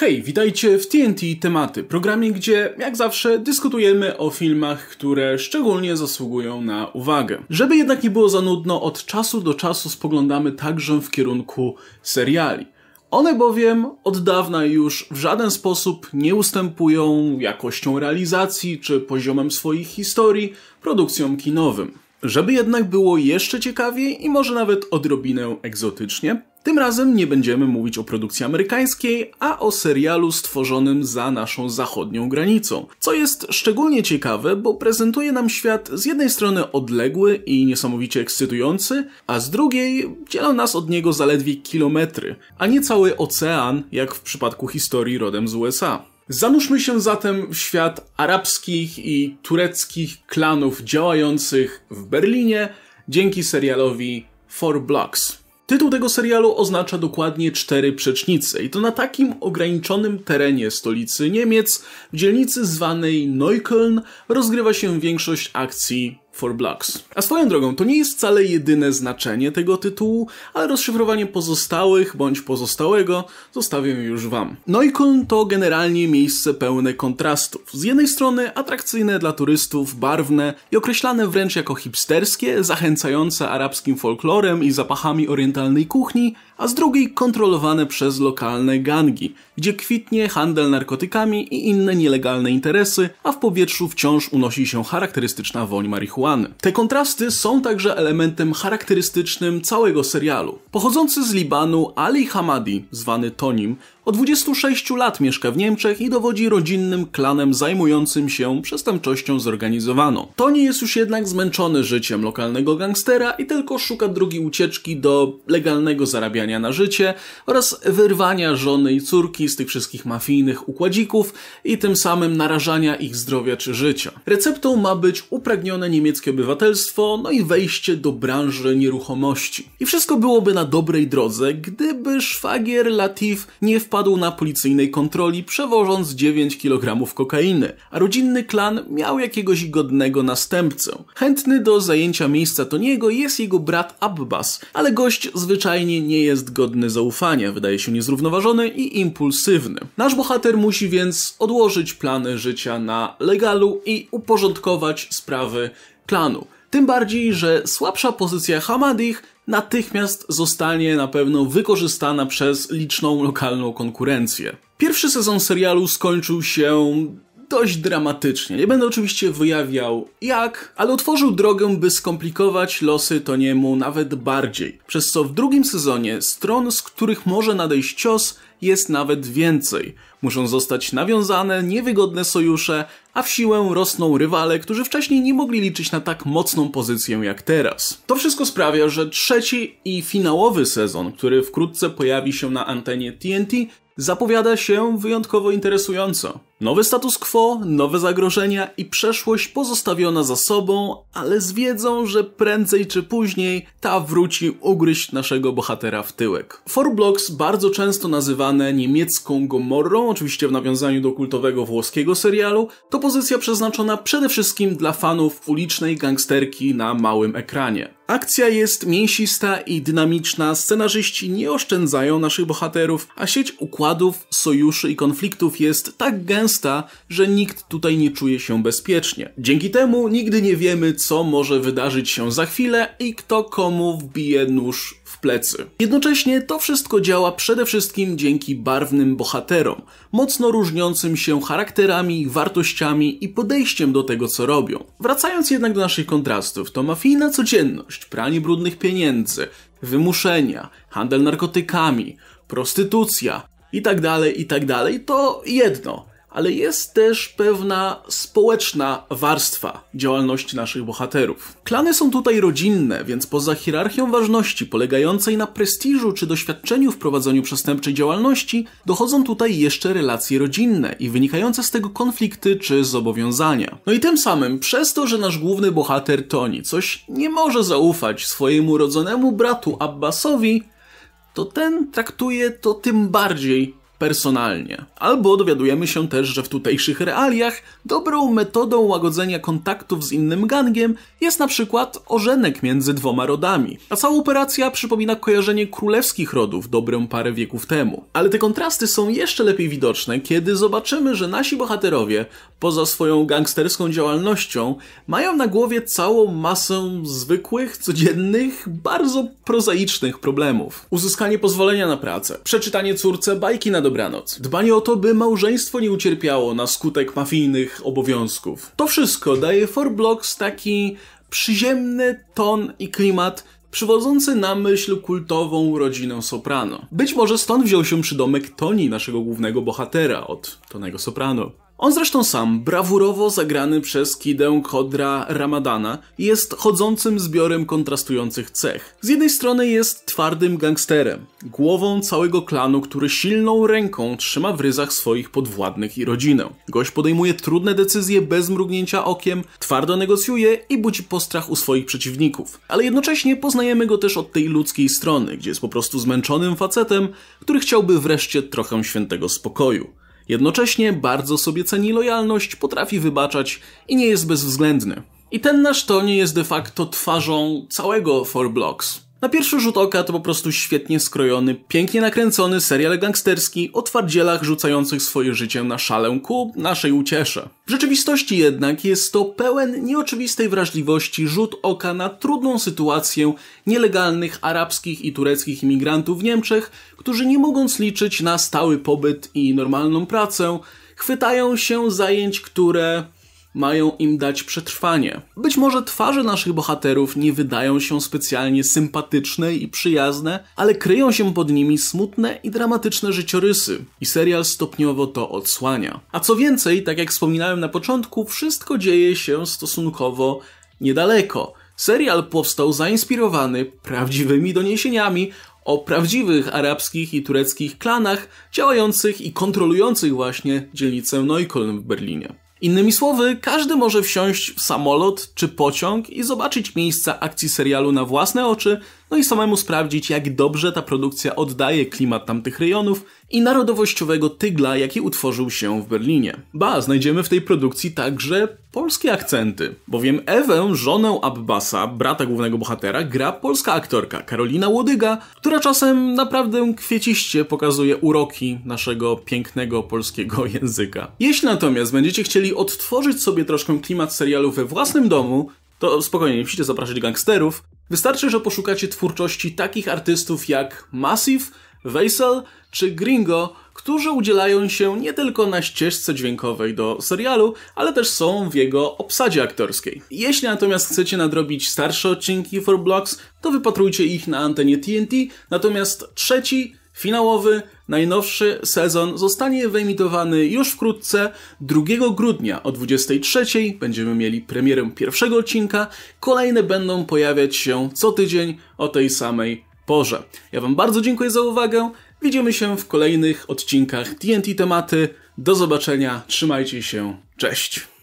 Hej, witajcie w TNT Tematy, programie, gdzie jak zawsze dyskutujemy o filmach, które szczególnie zasługują na uwagę. Żeby jednak nie było za nudno, od czasu do czasu spoglądamy także w kierunku seriali. One bowiem od dawna już w żaden sposób nie ustępują jakością realizacji czy poziomem swoich historii produkcjom kinowym. Żeby jednak było jeszcze ciekawiej i może nawet odrobinę egzotycznie, tym razem nie będziemy mówić o produkcji amerykańskiej, a o serialu stworzonym za naszą zachodnią granicą. Co jest szczególnie ciekawe, bo prezentuje nam świat z jednej strony odległy i niesamowicie ekscytujący, a z drugiej dzielą nas od niego zaledwie kilometry, a nie cały ocean, jak w przypadku historii rodem z USA. Zanurzmy się zatem w świat arabskich i tureckich klanów działających w Berlinie dzięki serialowi Four Blocks. Tytuł tego serialu oznacza dokładnie cztery przecznice i to na takim ograniczonym terenie stolicy Niemiec, w dzielnicy zwanej Neukölln, rozgrywa się większość akcji for Blacks. A swoją drogą, to nie jest wcale jedyne znaczenie tego tytułu, ale rozszyfrowanie pozostałych bądź pozostałego zostawię już wam. Noikon to generalnie miejsce pełne kontrastów. Z jednej strony atrakcyjne dla turystów, barwne i określane wręcz jako hipsterskie, zachęcające arabskim folklorem i zapachami orientalnej kuchni, a z drugiej kontrolowane przez lokalne gangi, gdzie kwitnie handel narkotykami i inne nielegalne interesy, a w powietrzu wciąż unosi się charakterystyczna woń marihuany. Te kontrasty są także elementem charakterystycznym całego serialu. Pochodzący z Libanu Ali Hamadi, zwany Tonim, od 26 lat mieszka w Niemczech i dowodzi rodzinnym klanem zajmującym się przestępczością zorganizowaną. Tony jest już jednak zmęczony życiem lokalnego gangstera i tylko szuka drogi ucieczki do legalnego zarabiania na życie oraz wyrwania żony i córki z tych wszystkich mafijnych układzików i tym samym narażania ich zdrowia czy życia. Receptą ma być upragnione niemieckie obywatelstwo, no i wejście do branży nieruchomości. I wszystko byłoby na dobrej drodze, gdyby szwagier Latif nie wpadł upadł na policyjnej kontroli, przewożąc 9 kg kokainy, a rodzinny klan miał jakiegoś godnego następcę. Chętny do zajęcia miejsca Toniego jest jego brat Abbas, ale gość zwyczajnie nie jest godny zaufania, wydaje się niezrównoważony i impulsywny. Nasz bohater musi więc odłożyć plany życia na legalu i uporządkować sprawy klanu. Tym bardziej, że słabsza pozycja Hamadich natychmiast zostanie na pewno wykorzystana przez liczną lokalną konkurencję. Pierwszy sezon serialu skończył się dość dramatycznie. Nie będę oczywiście wyjawiał jak, ale otworzył drogę, by skomplikować losy Toniemu nawet bardziej. Przez co w drugim sezonie stron, z których może nadejść cios, jest nawet więcej. Muszą zostać nawiązane niewygodne sojusze, a w siłę rosną rywale, którzy wcześniej nie mogli liczyć na tak mocną pozycję jak teraz. To wszystko sprawia, że trzeci i finałowy sezon, który wkrótce pojawi się na antenie TNT, zapowiada się wyjątkowo interesująco. Nowy status quo, nowe zagrożenia i przeszłość pozostawiona za sobą, ale z wiedzą, że prędzej czy później ta wróci ugryźć naszego bohatera w tyłek. Blocks, bardzo często nazywane niemiecką Gomorrą, oczywiście w nawiązaniu do kultowego włoskiego serialu, to pozycja przeznaczona przede wszystkim dla fanów ulicznej gangsterki na małym ekranie. Akcja jest mięsista i dynamiczna, scenarzyści nie oszczędzają naszych bohaterów, a sieć układów, sojuszy i konfliktów jest tak gęsta, gęsta, że nikt tutaj nie czuje się bezpiecznie. Dzięki temu nigdy nie wiemy, co może wydarzyć się za chwilę i kto komu wbije nóż w plecy. Jednocześnie to wszystko działa przede wszystkim dzięki barwnym bohaterom, mocno różniącym się charakterami, wartościami i podejściem do tego, co robią. Wracając jednak do naszych kontrastów, to mafijna codzienność, pranie brudnych pieniędzy, wymuszenia, handel narkotykami, prostytucja, i tak dalej, i tak dalej, to jedno ale jest też pewna społeczna warstwa działalności naszych bohaterów. Klany są tutaj rodzinne, więc poza hierarchią ważności polegającej na prestiżu czy doświadczeniu w prowadzeniu przestępczej działalności, dochodzą tutaj jeszcze relacje rodzinne i wynikające z tego konflikty czy zobowiązania. No i tym samym, przez to, że nasz główny bohater Tony coś nie może zaufać swojemu rodzonemu bratu Abbasowi, to ten traktuje to tym bardziej personalnie. Albo dowiadujemy się też, że w tutejszych realiach dobrą metodą łagodzenia kontaktów z innym gangiem jest na przykład ożenek między dwoma rodami. A cała operacja przypomina kojarzenie królewskich rodów dobrą parę wieków temu. Ale te kontrasty są jeszcze lepiej widoczne, kiedy zobaczymy, że nasi bohaterowie, poza swoją gangsterską działalnością, mają na głowie całą masę zwykłych, codziennych, bardzo prozaicznych problemów. Uzyskanie pozwolenia na pracę, przeczytanie córce bajki na dobranoc. Dbanie o to, by małżeństwo nie ucierpiało na skutek mafijnych obowiązków. To wszystko daje Four Blocks taki przyziemny ton i klimat przywodzący na myśl kultową rodzinę Soprano. Być może stąd wziął się przydomek Tony, naszego głównego bohatera od Tonego Soprano. On zresztą sam, brawurowo zagrany przez Kidę Kodra Ramadana, jest chodzącym zbiorem kontrastujących cech. Z jednej strony jest twardym gangsterem, głową całego klanu, który silną ręką trzyma w ryzach swoich podwładnych i rodzinę. Gość podejmuje trudne decyzje bez mrugnięcia okiem, twardo negocjuje i budzi postrach u swoich przeciwników. Ale jednocześnie poznajemy go też od tej ludzkiej strony, gdzie jest po prostu zmęczonym facetem, który chciałby wreszcie trochę świętego spokoju. Jednocześnie bardzo sobie ceni lojalność, potrafi wybaczać i nie jest bezwzględny. I ten nasz tonie jest de facto twarzą całego Four Blocks. Na pierwszy rzut oka to po prostu świetnie skrojony, pięknie nakręcony serial gangsterski o twardzielach rzucających swoje życie na szalę ku naszej uciesze. W rzeczywistości jednak jest to pełen nieoczywistej wrażliwości rzut oka na trudną sytuację nielegalnych arabskich i tureckich imigrantów w Niemczech, którzy nie mogąc liczyć na stały pobyt i normalną pracę, chwytają się zajęć, które mają im dać przetrwanie. Być może twarze naszych bohaterów nie wydają się specjalnie sympatyczne i przyjazne, ale kryją się pod nimi smutne i dramatyczne życiorysy i serial stopniowo to odsłania. A co więcej, tak jak wspominałem na początku, wszystko dzieje się stosunkowo niedaleko. Serial powstał zainspirowany prawdziwymi doniesieniami o prawdziwych arabskich i tureckich klanach działających i kontrolujących właśnie dzielnicę Neukölln w Berlinie. Innymi słowy, każdy może wsiąść w samolot czy pociąg i zobaczyć miejsca akcji serialu na własne oczy no i samemu sprawdzić, jak dobrze ta produkcja oddaje klimat tamtych rejonów i narodowościowego tygla, jaki utworzył się w Berlinie. Ba, znajdziemy w tej produkcji także polskie akcenty, bowiem Ewę, żonę Abbasa, brata głównego bohatera, gra polska aktorka Karolina Łodyga, która czasem naprawdę kwieciście pokazuje uroki naszego pięknego polskiego języka. Jeśli natomiast będziecie chcieli odtworzyć sobie troszkę klimat serialu we własnym domu, to spokojnie, nie musicie zapraszać gangsterów, Wystarczy, że poszukacie twórczości takich artystów jak Massive, Weissel czy Gringo, którzy udzielają się nie tylko na ścieżce dźwiękowej do serialu, ale też są w jego obsadzie aktorskiej. Jeśli natomiast chcecie nadrobić starsze odcinki For Blocks, to wypatrujcie ich na antenie TNT, natomiast trzeci Finałowy, najnowszy sezon zostanie wyemitowany już wkrótce, 2 grudnia o 23. Będziemy mieli premierę pierwszego odcinka, kolejne będą pojawiać się co tydzień o tej samej porze. Ja Wam bardzo dziękuję za uwagę, widzimy się w kolejnych odcinkach TNT Tematy. Do zobaczenia, trzymajcie się, cześć!